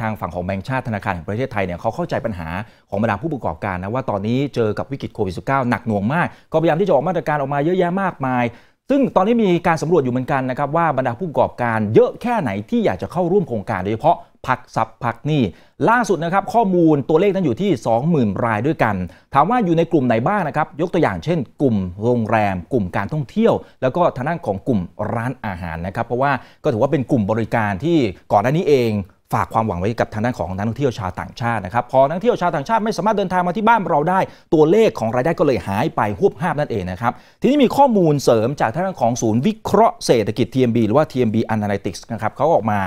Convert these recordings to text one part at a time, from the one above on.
ทางฝั่งของแบงก์ชาติธนาคารแห่งประเทศไทยเนี่ยเขาเข้าใจปัญหาของบรรดาผู้ประกอบการนะว่าตอนนี้เจอกับวิกฤตโควิดสิหนักหน่วงมาก ก็พยายามที่จะออกมาตรการออกมาเยอะแยะมากมาย ซึ่งตอนนี้มีการสำรวจอยู่เหมือนกันนะครับว่าบรรดาผู้ประกอบการเยอะแค่ไหนที่อยากจะเข้าร่วมโครงการโดยเฉพาะพักซับพักนี่ล่าสุดนะครับข้อมูลตัวเลขนั้นอยู่ที่ 20,000 รายด้วยกัน ถามว่าอยู่ในกลุ่มไหนบ้างนะครับยกตัวอย่างเช่น กลุ่มโรงแรม กลุ่มการท่องเที่ยว แล้วก็ทางด้านของกลุ่มร้านอาหารนะครับเพราะว่าก็ถือว่าเป็นกลุ่มบริการที่ก่อนหน้านี้เองฝากความหวังไว้กับทางด้านของนักท่องเที่ยวชาวต่างชาตินะครับพอนักท่องเที่ยวชาวต่างชาติไม่สามารถเดินทางมาที่บ้านเราได้ตัวเลขของรายได้ก็เลยหายไปหุบห้าบนั่นเองนะครับทีนี้มีข้อมูลเสริมจากทางด้านของศูนย์วิเคราะห์เศรษฐกิจ TMB หรือว่า TMB Analytics นะครับเขาออกมา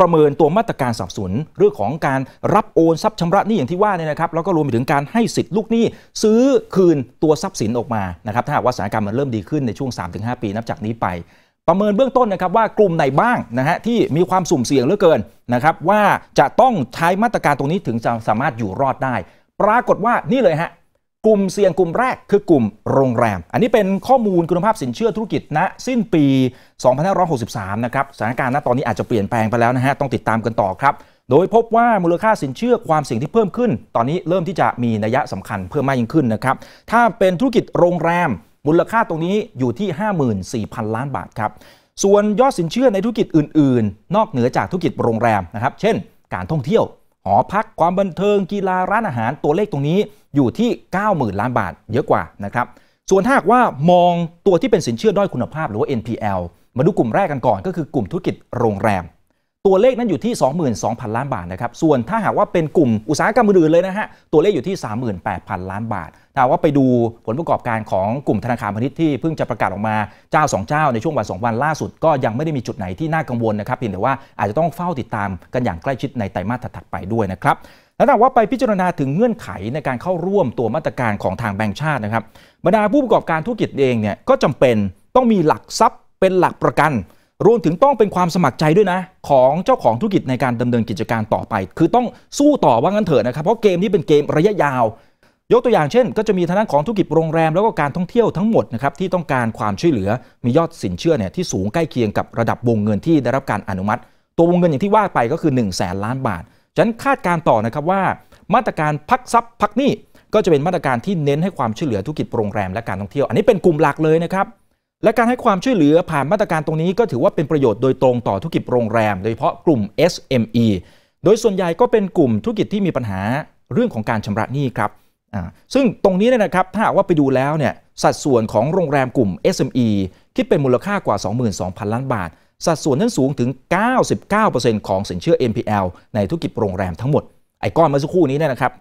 ประเมินตัวมาตรการสับสนเรื่องของการรับโอนทรัพย์ชำระหนี้อย่างที่ว่าเนี่ยนะครับแล้วก็รวมไปถึงการให้สิทธิ์ลูกหนี้ซื้อคืนตัวทรัพย์สินออกมานะครับถ้าหากว่าสถานการณ์มันเริ่มดีขึ้นในช่วง3-5ปี นับจากนี้ไปประเมินเบื้องต้นนะครับว่ากลุ่มไหนบ้างนะฮะที่มีความสุ่มเสี่ยงเหลือเกินนะครับว่าจะต้องใช้มาตรการตรงนี้ถึงจะสามารถอยู่รอดได้ ปรากฏว่านี่เลยฮะกลุ่มเสี่ยงกลุ่มแรกคือกลุ่มโรงแรม อันนี้เป็นข้อมูลคุณภาพสินเชื่อธุรกิจณนะสิ้นปี 2563 นะครับสถานการณ์ณตอนนี้อาจจะเปลี่ยนแปลงไปแล้วนะฮะต้องติดตามกันต่อครับโดยพบว่ามูลค่าสินเชื่อความเสี่ยงที่เพิ่มขึ้น ตอนนี้เริ่มที่จะมีนัยสำคัญเพิ่มมากยิ่งขึ้นนะครับถ้าเป็นธุรกิจโรงแรมมูลค่าตรงนี้อยู่ที่ 54,000 ล้านบาทครับ ส่วนยอดสินเชื่อในธุรกิจอื่น ๆ นอกเหนือจากธุรกิจโรงแรมนะครับ เช่น การท่องเที่ยวหอพัก ความบันเทิง กีฬา ร้านอาหารตัวเลขตรงนี้อยู่ที่ 90,000 ล้านบาทเยอะกว่านะครับส่วนถ้าหากว่ามองตัวที่เป็นสินเชื่อด้อยคุณภาพหรือว่า NPL มาดูกลุ่มแรกกันก่อนก็คือกลุ่มธุรกิจโรงแรมตัวเลขนั้นอยู่ที่ 22,000 ล้านบาทนะครับ ส่วนถ้าหากว่าเป็นกลุ่มอุตสาหกรรมอื่นเลยนะฮะ ตัวเลขอยู่ที่ 38,000 ล้านบาทถ้าว่าไปดูผลประกอบการของกลุ่มธนาคารพาณิชย์ที่เพิ่งจะประกาศออกมาเจ้า2เจ้าในช่วงวันสวันล่าสุด ก็ยังไม่ได้มีจุดไหนที่น่ากังวลนะครับเพียงแต่ว่าอาจจะต้องเฝ้าติดตามกันอย่างใกล้ชิดในไตรมาสถัดไปด้วยนะครับแล้วถ้าว่าไปพิจารณาถึงเงื่อนไขในการเข้าร่วมตัวมาตรการของทางแบงก์ชาตินะครับบรรดาผู้ประกอบการธุรกิจเองเนี่ยก็จำเป็นต้องมีหลักทรัพย์เป็นหลักประกันรวมถึงต้องเป็นความสมัครใจด้วยนะ ของเจ้าของธุรกิจในการดำเนินกิจการต่อไป คือต้องสู้ต่อว่างั้นเถอะนะครับเพราะเกมนี้เป็นเกมระยะยาว ยกตัวอย่างเช่น ก็จะมีทางด้านของธุรกิจโรงแรมแล้วก็การท่องเที่ยวทั้งหมดนะครับที่ต้องการความช่วยเหลือมียอดสินเชื่อเนี่ยที่สูงใกล้เคียงกับระดับวงเงินที่ได้รับการอนุมัติ ตัววงเงินอย่างที่ว่าไปก็คือ1นึ่งแสนล้านบาทฉะนั้นคาดการต่อนะครับว่ามาตรการพักซับพักหนี้ ก็จะเป็นมาตรการที่เน้นให้ความช่วยเหลือธุรกิจโรงแรมและการท่องเที่ยวอันนี้เป็นกลุ่มหลักเลยนะครับและการให้ความช่วยเหลือผ่านมาตรการตรงนี้ก็ถือว่าเป็นประโยชน์โดยตรงต่อธุรกิจโรงแรม โดยเฉพาะกลุ่ม SME โดยส่วนใหญ่ก็เป็นกลุ่มธุรกิจที่มีปัญหาเรื่องของการชำระหนี้ครับ ซึ่งตรงนี้เนี่ยนะครับถ้าว่าไปดูแล้วเนี่ยสัดส่วนของโรงแรมกลุ่ม SME คิดเป็นมูลค่ากว่า 22,000 ล้านบาท สัดส่วนนั้นสูงถึง 99%ของสินเชื่อ NPL ในธุรกิจโรงแรมทั้งหมดไอ้ก้อนเมื่อสักครู่นี้เนี่ยนะครับ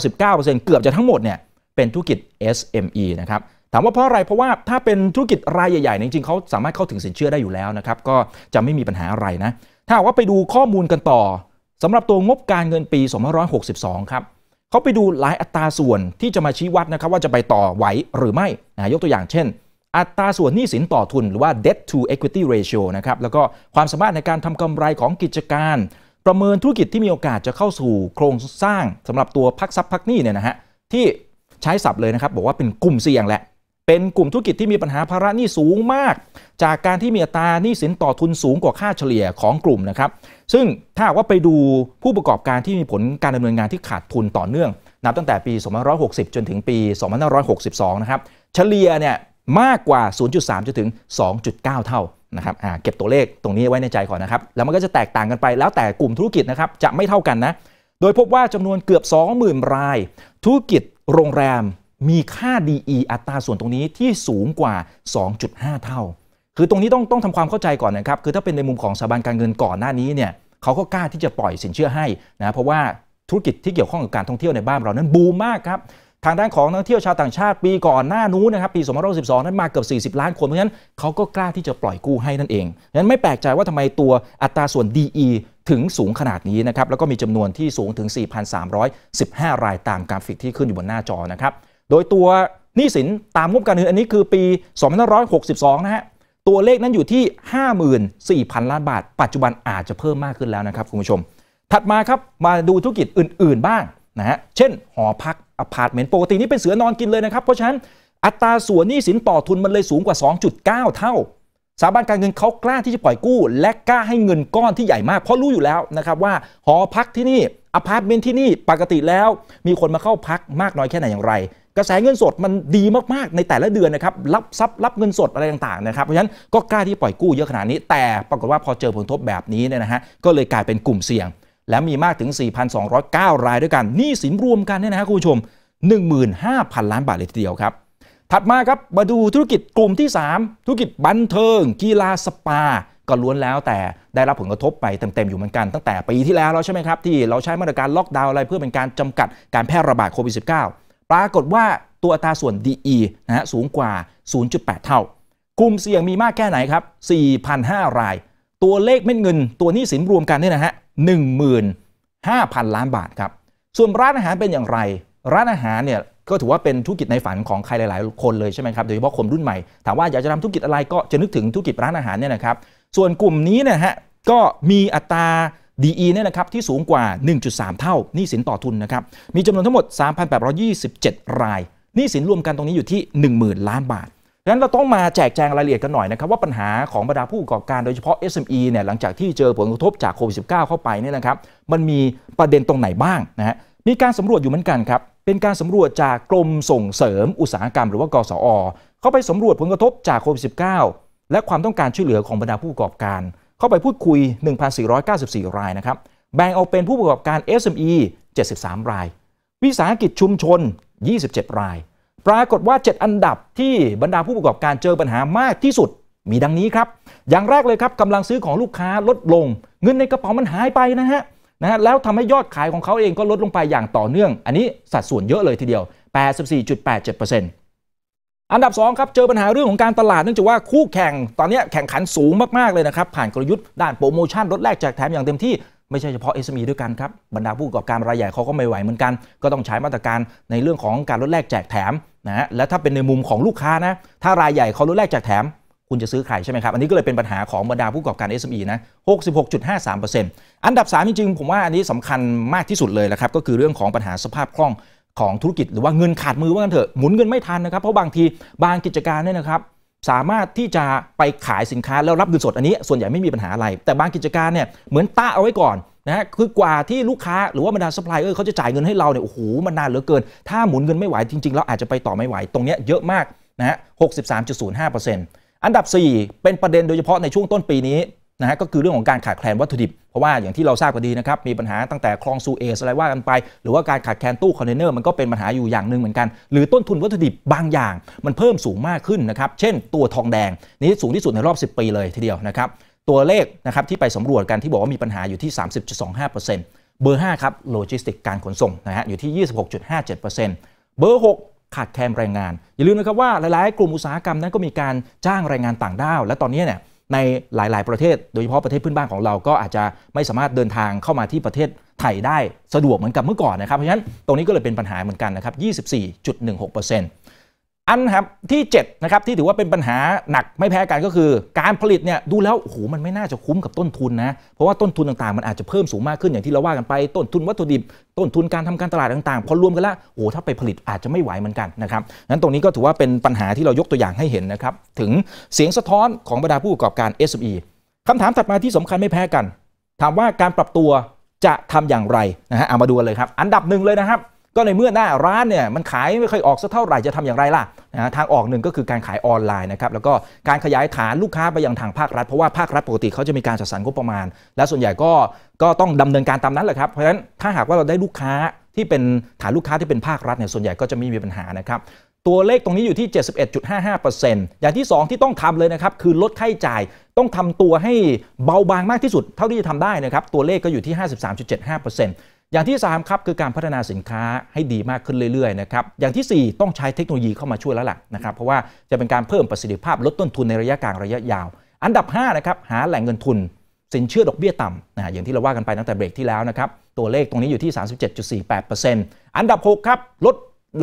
99%เกือบจะทั้งหมดเนี่ยเป็นธุรกิจ SME นะครับถามว่าเพราะอะไร เพราะว่าถ้าเป็นธุรกิจรายใหญ่ๆ จริงๆ เขาสามารถเข้าถึงสินเชื่อได้อยู่แล้วนะครับ ก็จะไม่มีปัญหาอะไรนะ ถ้าว่าไปดูข้อมูลกันต่อสำหรับตัวงบการเงินปี2562 ครับเขาไปดูหลายอัตราส่วนที่จะมาชี้วัดนะครับว่าจะไปต่อไหวหรือไม่นะยกตัวอย่างเช่น อัตราส่วนหนี้สินต่อทุน หรือว่า debt to equity ratio นะครับ แล้วก็ความสามารถในการทำกำไรของกิจการ ประเมินธุรกิจที่มีโอกาสจะเข้าสู่โครงสร้างสำหรับตัวพักซับพักหนี้เนี่ยนะฮะ ที่ใช้ศัพท์เลยนะครับ บอกว่าเป็นกลุ่มเสี่ยงแหละเป็นกลุ่มธุรกิจที่มีปัญหาภาระหนี้สูงมาก จากการที่มีอัตราหนี้สินต่อทุนสูงกว่าค่าเฉลี่ยของกลุ่มนะครับ ซึ่งถ้าว่าไปดูผู้ประกอบการที่มีผลการดำเนินงานที่ขาดทุนต่อเนื่อง นับตั้งแต่ปี 2560 จนถึงปี 2562 นะครับเฉลี่ยเนี่ยมากกว่า 0.3 จนถึง 2.9 เท่านะครับเก็บตัวเลขตรงนี้ไว้ในใจก่อนนะครับแล้วมันก็จะแตกต่างกันไปแล้วแต่กลุ่มธุรกิจนะครับจะไม่เท่ากันนะโดยพบว่าจำนวนเกือบ 20,000 ราย ธุรกิจ โรงแรมมีค่า DE อัตราส่วนตรงนี้ที่สูงกว่า 2.5 เท่า คือตรงนี้ต้องต้องทำความเข้าใจก่อนนะครับ คือถ้าเป็นในมุมของสถาบันการเงินก่อนหน้านี้เนี่ยเขาก็กล้าที่จะปล่อยสินเชื่อให้นะ เพราะว่าธุรกิจที่เกี่ยวข้องกับการท่องเที่ยวในบ้านเรานั้นบูมมากครับ ทางด้านของนักเที่ยวชาวต่างชาติปีก่อนหน้านู้นนะครับ ปี2012 นั้นมาเกือบ40 ล้านคน เพราะฉะนั้นเขาก็กล้าที่จะปล่อยกู้ให้นั่นเองนั้นไม่แปลกใจว่าทำไมตัวอัตราส่วน DE ถึงสูงขนาดนี้นะครับ แล้วก็มีจำนวนที่สูงถึง 4,315 รายตามกราฟิกที่ขึ้นอยู่บนหน้าจอนะครับโดยตัวหนี้สินตามงบการเงินอันนี้คือปี2562 นะฮะตัวเลขนั้นอยู่ที่ 54,000 ล้านบาท ปัจจุบันอาจจะเพิ่มมากขึ้นแล้วนะครับคุณผู้ชม ถัดมาครับ มาดูธุรกิจอื่นๆบ้างนะฮะเช่น หอพักอพาร์ตเมนต์ ปกตินี้เป็นเสือนอนกินเลยนะครับ เพราะฉะนั้น อัตราส่วนหนี้สินต่อทุนมันเลยสูงกว่า 2.9 เท่าสถาบันการเงินเขากล้าที่จะปล่อยกู้ และกล้าให้เงินก้อนที่ใหญ่มากเพราะรู้อยู่แล้วนะครับว่าหอพักที่นี่อพาร์ตเมนต์ที่นี่ปกติแล้วมีคนมาเข้าพักมากน้อยแค่ไหนอย่างไรกระแสเงินสดมันดีมากๆ ในแต่ละเดือนนะครับรับทรัพย์รับเงินสดอะไรต่างๆนะครับเพราะฉะนั้นก็กล้าที่ปล่อยกู้เยอะขนาดนี้ แต่ปรากฏว่าพอเจอผลกระทบแบบนี้เนี่ยนะฮะก็เลยกลายเป็นกลุ่มเสี่ยง และมีมากถึง 4,209รายด้วยกันหนี้สินรวมกันเนี่ยนะฮะคุณผู้ชม 15,000 ล้านบาทเลยทีเดียวครับ ถัดมาครับ มาดูธุรกิจกลุ่มที่ 3 ธุรกิจบันเทิง กีฬาสปา ก็ล้วนแล้วแต่ได้รับผลกระทบไปเต็มๆอยู่เหมือนกันตั้งแต่ปีที่แล้วแล้วใช่ไหมครับที่เราใช้มาตรการล็อกดาวน์อะไรเพื่อเป็นการจำกัดการแพร่ระบาดโควิด -19 ปรากฏว่าตัวอัตราส่วน DE นะฮะสูงกว่า 0.8 เท่า กลุ่มเสี่ยงมีมากแค่ไหนครับ4,005ราย ตัวเลขเม็ดเงินตัวหนี้สินรวมกันเนี่ยนะฮะ 15,000 ล้านบาทครับ ส่วนร้านอาหารเป็นอย่างไร ร้านอาหารเนี่ยก็ถือว่าเป็นธุรกิจในฝันของใครหลายๆ คนเลยใช่ไหมครับ โดยเฉพาะคนรุ่นใหม่ ถามว่าอยากจะทำธุรกิจอะไรก็จะนึกถึงธุรกิจร้านอาหารเนี่ยนะครับ ส่วนกลุ่มนี้นะฮะก็มีอัตรา DE เนี่ยนะครับที่สูงกว่า 1.3 เท่าหนี้สินต่อทุนนะครับ มีจำนวนทั้งหมด 3,827 รายหนี้สินรวมกันตรงนี้อยู่ที่ 10,000 ล้านบาทดังนั้นเราต้องมาแจกแจงรายละเอียดกันหน่อยนะครับว่าปัญหาของบรรดาผู้ประกอบการโดยเฉพาะ SME เนี่ยหลังจากที่เจอผลกระทบจากโควิด -19 เข้าไปเนี่ยนะครับมันมีประเด็นตรงไหนบ้างนะฮะมีการสำรวจอยู่เหมือนกันครับเป็นการสำรวจจากกรมส่งเสริมอุตสาหกรรม หรือว่ากสอเข้าไปสำรวจผลกระทบจากโควิด -19 และความต้องการช่วยเหลือของบรรดาผู้ประกอบการเข้าไปพูดคุย 1,494 รายนะครับ แบ่งออกเป็นผู้ประกอบการ SME 73 ราย วิสาหกิจชุมชน 27 ราย ปรากฏว่า 7 อันดับที่บรรดาผู้ประกอบการเจอปัญหามากที่สุด มีดังนี้ครับ อย่างแรกเลยครับกำลังซื้อของลูกค้าลดลง เงินในกระเป๋ามันหายไปนะฮะ นะฮะแล้วทำให้ยอดขายของเขาเองก็ลดลงไปอย่างต่อเนื่อง อันนี้สัดส่วนเยอะเลยทีเดียว 84.87%อันดับ 2 ครับ เจอปัญหาเรื่องของการตลาดเนื่องจากว่าคู่แข่ง ตอนนี้แข่งขันสูงมาก ๆ เลยนะครับ ผ่านกลยุทธ์ด้านโปรโมชั่นลดแลกแจกแถมอย่างเต็มที่ไม่ใช่เฉพาะ SME ด้วยกันครับบรรดาผู้ประกอบการรายใหญ่เขาก็ไม่ไหวเหมือนกัน ก็ต้องใช้มาตรการในเรื่องของการลดแลกแจกแถมนะฮะและถ้าเป็นในมุมของลูกค้านะถ้ารายใหญ่เขาลดแลกแจกแถม คุณจะซื้อใครใช่ไหมครับอันนี้ก็เลยเป็นปัญหาของบรรดาผู้ประกอบการ SME นะ66.53%อันดับ3จริง ๆผมว่าอันนี้สำคัญมากที่สุดเลยนะครับก็คือเรื่องของปัญหาสภาพคล่องของธุรกิจหรือว่าเงินขาดมือว่ากันเถอะหมุนเงินไม่ทันนะครับเพราะบางที บางกิจการเนี่ยนะครับสามารถที่จะไปขายสินค้าแล้วรับเงินสดอันนี้ส่วนใหญ่ไม่มีปัญหาอะไร แต่บางกิจการเนี่ยเหมือนต้าเอาไว้ก่อนนะคือกว่าที่ลูกค้าหรือว่าบรรดาซัพพลายเออร์เขาจะจ่ายเงินให้เราเนี่ยโอ้โหมันนานเหลือเกินถ้าหมุนเงินไม่ไหวจริงๆแล้วอาจจะไปต่อไม่ไหวตรงเนี้ยเยอะมากนะฮะหกสิบสามจุดศูนย์ห้าเปอร์เซ็นต์อันดับ 4 เป็นประเด็นโดยเฉพาะในช่วงต้นปีนี้นะฮะก็คือเรื่องของการขาดแคลนวัตถุดิบ เพราะว่าอย่างที่เราทราบกันดีนะครับมีปัญหาตั้งแต่คลองซูเอสอะไรว่ากันไปหรือว่าการขาดแคลนตู้คอนเทนเนอร์มันก็เป็นปัญหาอยู่อย่างหนึ่งเหมือนกัน หรือต้นทุนวัตถุดิบบางอย่าง มันเพิ่มสูงมากขึ้นนะครับเช่นตัวทองแดงนี้สูงที่สุดในรอบ 10 ปีเลยทีเดียวนะครับตัวเลขนะครับที่ไปสำรวจกันที่บอกว่ามีปัญหาอยู่ที่30.25%เบอร์5ครับโลจิสติกการขนส่งนะฮะอยู่ที่ 26.57%เบอร์ 6 ขาดแคลนแรงงานอย่าลืมนะครับว่าหลายๆกลุ่มอุตสาหกรรมนั้นก็มีการจ้างแรงงานต่างด้าวและตอนนี้เนี่ยในหลาย ๆประเทศ โดยเฉพาะประเทศเพื่อนบ้านของเราก็อาจจะไม่สามารถเดินทางเข้ามาที่ประเทศไทยได้สะดวกเหมือนกับเมื่อก่อนนะครับเพราะฉะนั้นตรงนี้ก็เลยเป็นปัญหาเหมือนกันนะครับ 24.16%อันครับที่7นะครับที่ถือว่าเป็นปัญหาหนักไม่แพ้กันก็คือการผลิตเนี่ยดูแล้วโอ้โหมันไม่น่าจะคุ้มกับต้นทุนนะเพราะว่าต้นทุนต่างๆมันอาจจะเพิ่มสูงมากขึ้นอย่างที่เราว่ากันไปต้นทุนวัตถุดิบ ต้นทุนการทำการตลาดต่าง ๆ พอรวมกันแล้วโอ้โหถ้าไปผลิตอาจจะไม่ไหวเหมือนกันนะครับนั้นตรงนี้ก็ถือว่าเป็นปัญหาที่เรายกตัวอย่างให้เห็นนะครับ ถึงเสียงสะท้อนของบรรดาผู้ประกอบการ SME คำถามถัดมาที่สำคัญไม่แพ้กัน ถามว่าการปรับตัวจะทำอย่างไรนะฮะเอามาดูเลยครับ อันดับหนึ่งเลยนะครับก็ในเมื่อหน้าร้านเนี่ยมันขายไม่ค่อยออกสักเท่าไหร่จะทำอย่างไรล่ะนะทางออกหนึ่งก็คือการขายออนไลน์นะครับแล้วก็การขยายฐานลูกค้าไปยังทางภาครัฐเพราะว่าภาครัฐปกติเขาจะมีการจัดสรรงบประมาณ และส่วนใหญ่ก็ก็ต้องดำเนินการตามนั้นแหละครับเพราะฉะนั้นถ้าหากว่าเราได้ลูกค้าที่เป็นฐานลูกค้าที่เป็นภาครัฐเนี่ยส่วนใหญ่ก็จะไม่มีปัญหานะครับ ตัวเลขตรงนี้อยู่ที่ 71.55%อย่างที่ 2 ที่ต้องทำเลยนะครับคือลดค่าใช้จ่ายต้องทำตัวให้เบาบางมากที่สุด เท่าที่จะทำได้นะครับตัวเลขก็อยู่ที่ 53.75%อย่างที่3ครับคือการพัฒนาสินค้าให้ดีมากขึ้นเรื่อยๆนะครับอย่างที่ 4 ต้องใช้เทคโนโลยีเข้ามาช่วยแล้วล่ะนะครับเพราะว่าจะเป็นการเพิ่มประสิทธิภาพลดต้นทุนในระยะกลางระยะยาว อันดับ5นะครับหาแหล่งเงินทุน สินเชื่อดอกเบี้ยต่ำนะอย่างที่เราว่ากันไปตั้งแต่เบรกที่แล้วนะครับตัวเลขตรงนี้อยู่ที่ 37.48%อันดับ6ครับลด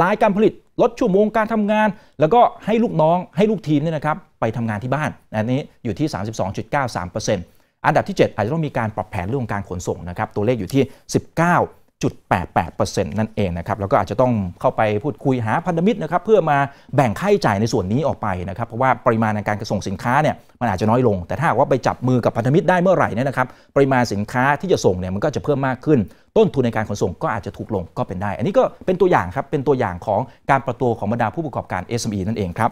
รายการผลิต ลดชั่วโมงการทำงาน แล้วก็ให้ลูกน้องให้ลูกทีมเนี่ยนะครับไปทำงานที่บ้านอันนี้อยู่ที่ 32.93%เอันดับที่ 7 อาจจะต้องมีการปรับแผนเรื่องการขนส่งนะครับตัวเลขอยู่ที่ 19.88%นั่นเองนะครับแล้วก็อาจจะต้องเข้าไปพูดคุยหาพันธมิตรนะครับเพื่อมาแบ่งค่าใช้จ่ายในส่วนนี้ออกไปนะครับ เพราะว่าปริมาณในการส่งสินค้าเนี่ยมันอาจจะน้อยลง แต่ถ้าว่าไปจับมือกับพันธมิตรได้เมื่อไหร่นี่นะครับ ปริมาณสินค้าที่จะส่งเนี่ยมันก็จะเพิ่มมากขึ้น ต้นทุนในการขนส่ง ก็อาจจะถูกลงก็เป็นได้ อันนี้ก็เป็นตัวอย่างครับเป็นตัวอย่างของการประตวของบรรดาผู้ประกอบการ SME นั่นเองครับ